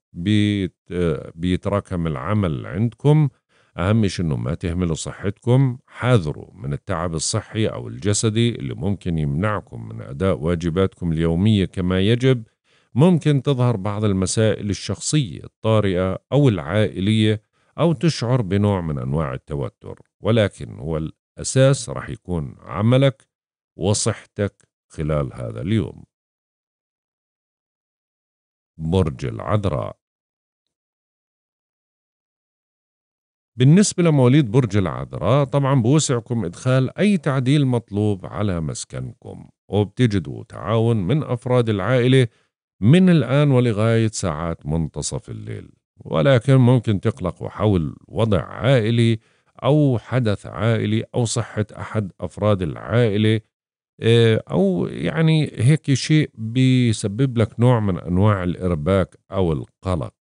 بيتراكم العمل عندكم أهم شيء إنه ما تهملوا صحتكم حاذروا من التعب الصحي أو الجسدي اللي ممكن يمنعكم من أداء واجباتكم اليومية كما يجب ممكن تظهر بعض المسائل الشخصية الطارئة أو العائلية أو تشعر بنوع من أنواع التوتر ولكن هو الأساس راح يكون عملك وصحتك خلال هذا اليوم برج العذراء بالنسبة لمواليد برج العذراء طبعا بوسعكم إدخال أي تعديل مطلوب على مسكنكم وبتجدوا تعاون من أفراد العائلة من الآن ولغاية ساعات منتصف الليل ولكن ممكن تقلقوا حول وضع عائلي أو حدث عائلي أو صحة أحد أفراد العائلة آه، أو يعني هيك شيء بيسبب لك نوع من أنواع الإرباك أو القلق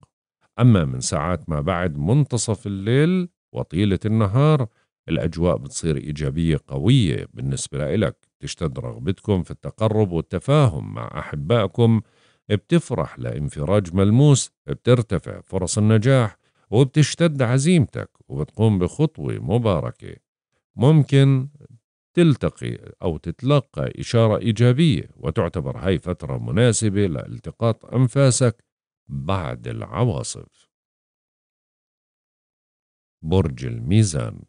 أما من ساعات ما بعد منتصف الليل وطيلة النهار الأجواء بتصير إيجابية قوية بالنسبة لك بتشتد رغبتكم في التقرب والتفاهم مع أحبائكم بتفرح لانفراج ملموس بترتفع فرص النجاح وبتشتد عزيمتك وبتقوم بخطوة مباركة ممكن تلتقي أو تتلقى إشارة إيجابية وتعتبر هاي فترة مناسبة لالتقاط أنفاسك بعد العواصف برج الميزان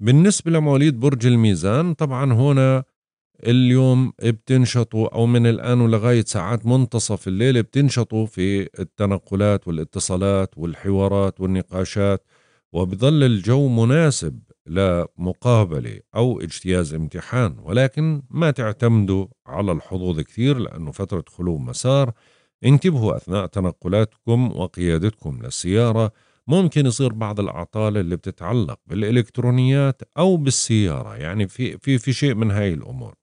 بالنسبة لمواليد برج الميزان طبعا هنا اليوم بتنشطوا أو من الآن ولغاية ساعات منتصف الليل بتنشطوا في التنقلات والاتصالات والحوارات والنقاشات وبظل الجو مناسب لا مقابلة أو اجتياز امتحان ولكن ما تعتمدوا على الحظوظ كثير لأنه فترة خلو مسار انتبهوا أثناء تنقلاتكم وقيادتكم للسيارة ممكن يصير بعض الأعطال اللي بتتعلق بالإلكترونيات أو بالسيارة يعني في, في, في شيء من هاي الأمور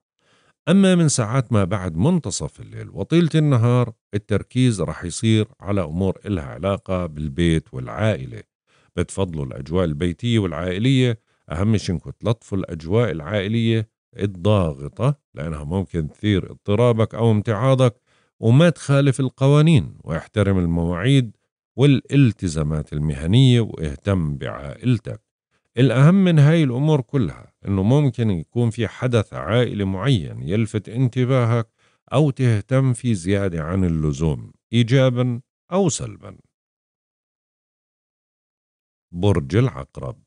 أما من ساعات ما بعد منتصف الليل وطيلة النهار التركيز رح يصير على أمور إلها علاقة بالبيت والعائلة بتفضلوا الأجواء البيتية والعائلية أهم شيء إنكم تلطفوا الأجواء العائلية الضاغطة لأنها ممكن تثير اضطرابك أو امتعاضك وما تخالف القوانين واحترم المواعيد والالتزامات المهنية واهتم بعائلتك الأهم من هاي الأمور كلها أنه ممكن يكون في حدث عائلي معين يلفت انتباهك أو تهتم فيه زيادة عن اللزوم إيجابا أو سلبا برج العقرب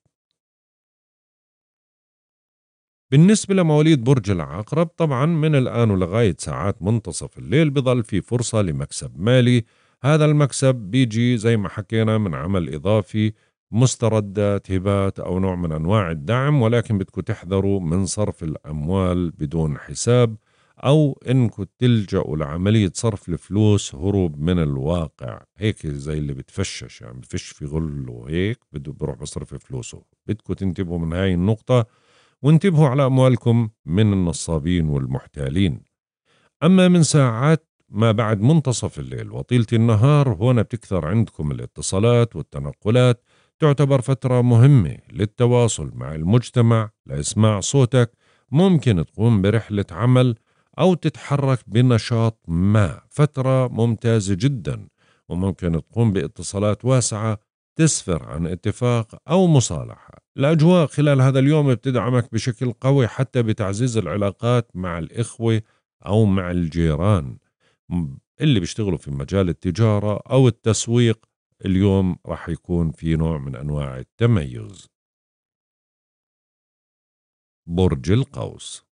بالنسبة لمواليد برج العقرب طبعا من الآن ولغاية ساعات منتصف الليل بظل في فرصة لمكسب مالي هذا المكسب بيجي زي ما حكينا من عمل إضافي مستردات هبات أو نوع من أنواع الدعم ولكن بدكم تحذروا من صرف الأموال بدون حساب أو إنكم تلجأوا لعملية صرف الفلوس هروب من الواقع هيك زي اللي بتفشش يعني بفش في غله هيك بده بروح بصرف فلوسه بدكم تنتبهوا من هاي النقطة وانتبهوا على أموالكم من النصابين والمحتالين أما من ساعات ما بعد منتصف الليل وطيلة النهار هنا بتكثر عندكم الاتصالات والتنقلات تعتبر فترة مهمة للتواصل مع المجتمع لإسماع صوتك ممكن تقوم برحلة عمل أو تتحرك بنشاط ما فترة ممتازة جدا وممكن تقوم باتصالات واسعة تسفر عن اتفاق أو مصالحة الأجواء خلال هذا اليوم بتدعمك بشكل قوي حتى بتعزيز العلاقات مع الإخوة أو مع الجيران اللي بيشتغلوا في مجال التجارة أو التسويق اليوم راح يكون في نوع من أنواع التميز برج القوس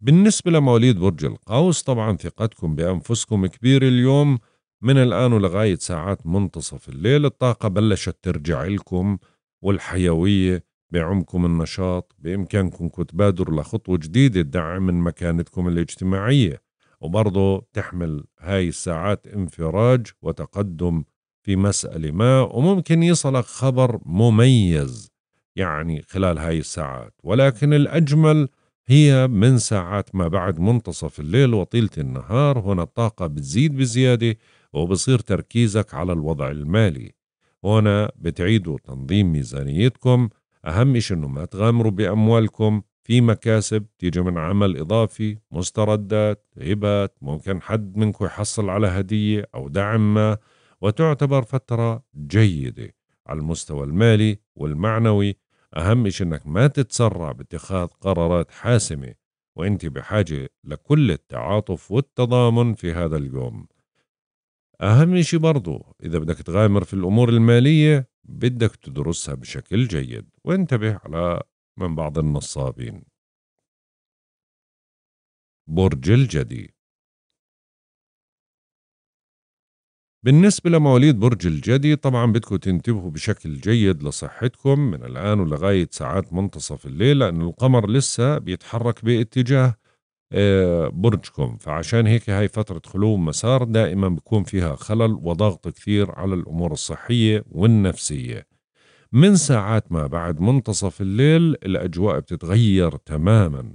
بالنسبة لمواليد برج القوس طبعا ثقتكم بأنفسكم كبيرة اليوم من الآن ولغاية ساعات منتصف الليل الطاقة بلشت ترجع لكم والحيوية بعمكم النشاط بإمكانكم تبادروا لخطوة جديدة تدعم من مكانتكم الاجتماعية وبرضه تحمل هاي الساعات انفراج وتقدم في مسألة ما وممكن يصلك خبر مميز يعني خلال هاي الساعات ولكن الأجمل هي من ساعات ما بعد منتصف الليل وطيلة النهار هنا الطاقة بتزيد بزيادة وبصير تركيزك على الوضع المالي هنا بتعيدوا تنظيم ميزانيتكم أهم إشي إنه ما تغامروا بأموالكم في مكاسب تيجي من عمل إضافي مستردات هبات ممكن حد منكم يحصل على هدية أو دعم ما وتعتبر فترة جيدة على المستوى المالي والمعنوي أهم إشي إنك ما تتسرع باتخاذ قرارات حاسمة وأنت بحاجة لكل التعاطف والتضامن في هذا اليوم أهم شيء برضو إذا بدك تغامر في الأمور المالية بدك تدرسها بشكل جيد وانتبه على من بعض النصابين برج الجدي بالنسبة لمواليد برج الجدي طبعا بدكم تنتبهوا بشكل جيد لصحتكم من الآن ولغاية ساعات منتصف الليل لأن القمر لسه بيتحرك باتجاه برجكم فعشان هيك هاي فترة خلو مسار دائما بكون فيها خلل وضغط كثير على الأمور الصحية والنفسية من ساعات ما بعد منتصف الليل الأجواء بتتغير تماما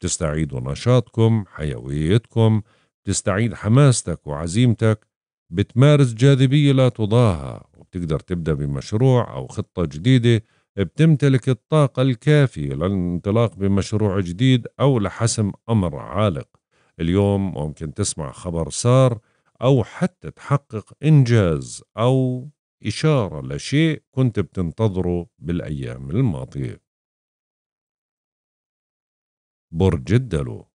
بتستعيدوا نشاطكم حيويتكم بتستعيد حماستك وعزيمتك بتمارس جاذبية لا تضاهى وبتقدر تبدأ بمشروع أو خطة جديدة بتمتلك الطاقة الكافية للانطلاق بمشروع جديد أو لحسم أمر عالق اليوم ممكن تسمع خبر سار أو حتى تحقق إنجاز أو إشارة لشيء كنت بتنتظره بالأيام الماضية برج الدلو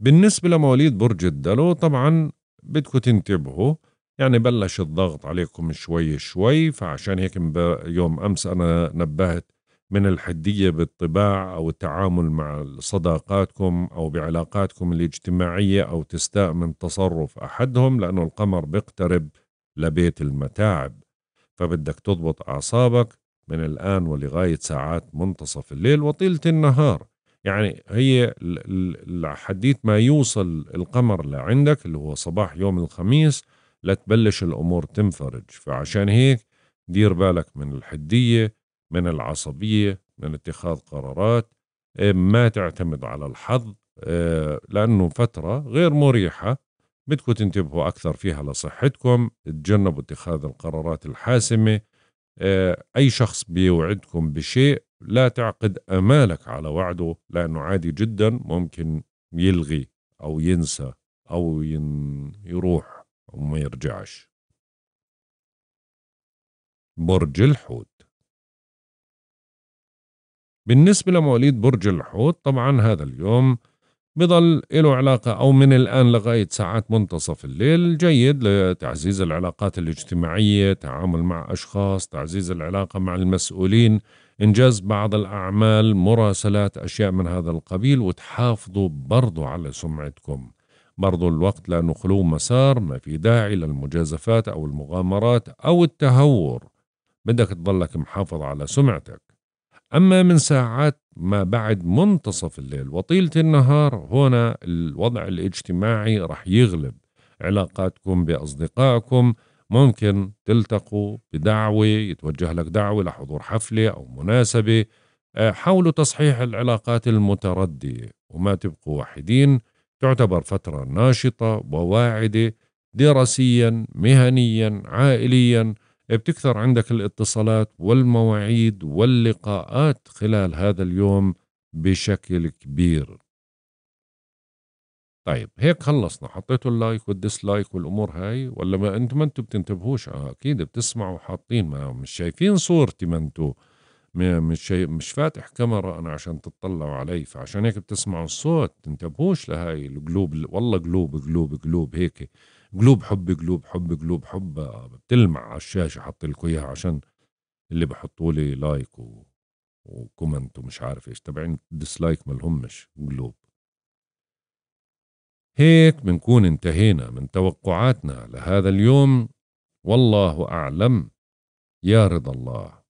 بالنسبة لمواليد برج الدلو طبعا بدكم تنتبهوا يعني بلش الضغط عليكم شوي شوي فعشان هيك يوم أمس أنا نبهت من الحدية بالطباع أو التعامل مع صداقاتكم أو بعلاقاتكم الاجتماعية أو تستاء من تصرف أحدهم لأنه القمر بيقترب لبيت المتاعب فبدك تضبط أعصابك من الآن ولغاية ساعات منتصف الليل وطيلة النهار يعني هي لحديت ما يوصل القمر لعندك اللي هو صباح يوم الخميس لتبلش الأمور تنفرج فعشان هيك دير بالك من الحدية من العصبية من اتخاذ قرارات إيه، ما تعتمد على الحظ إيه، لأنه فترة غير مريحة بدكم تنتبهوا أكثر فيها لصحتكم تجنبوا اتخاذ القرارات الحاسمة إيه، أي شخص بيوعدكم بشيء لا تعقد أمالك على وعده لأنه عادي جدا ممكن يلغي أو ينسى أو ين... يروح وما يرجعش برج الحوت بالنسبة لمواليد برج الحوت طبعا هذا اليوم بضل له علاقة أو من الآن لغاية ساعات منتصف الليل جيد لتعزيز العلاقات الاجتماعية تعامل مع أشخاص تعزيز العلاقة مع المسؤولين إنجاز بعض الأعمال مراسلات أشياء من هذا القبيل وتحافظوا برضو على سمعتكم برضو الوقت لا نخلو مسار ما في داعي للمجازفات أو المغامرات أو التهور بدك تضلك محافظ على سمعتك أما من ساعات ما بعد منتصف الليل وطيلة النهار هنا الوضع الاجتماعي رح يغلب علاقاتكم بأصدقائكم ممكن تلتقوا بدعوة يتوجه لك دعوة لحضور حفلة أو مناسبة آه، حاولوا تصحيح العلاقات المتردية وما تبقوا وحيدين تعتبر فترة ناشطة وواعدة دراسيا مهنيا عائليا بتكثر عندك الاتصالات والمواعيد واللقاءات خلال هذا اليوم بشكل كبير طيب هيك خلصنا حطيتوا اللايك والديسلايك والامور هاي ولا ما انتم ما انتم بتنتبهوش اه اكيد بتسمعوا حاطين ما مش شايفين صورتي ما انتم مش مش فاتح كاميرا انا عشان تطلعوا علي فعشان هيك بتسمعوا الصوت تنتبهوش لهاي القلوب والله قلوب قلوب قلوب هيك قلوب حب قلوب حب قلوب حب آه، بتلمع على الشاشه حط لكم اياها عشان اللي بحطوا لي لايك و... وكومنت ومش عارف ايش تبعين ديسلايك ما لهمش قلوب هيك بنكون انتهينا من توقعاتنا لهذا اليوم والله اعلم يا رضا الله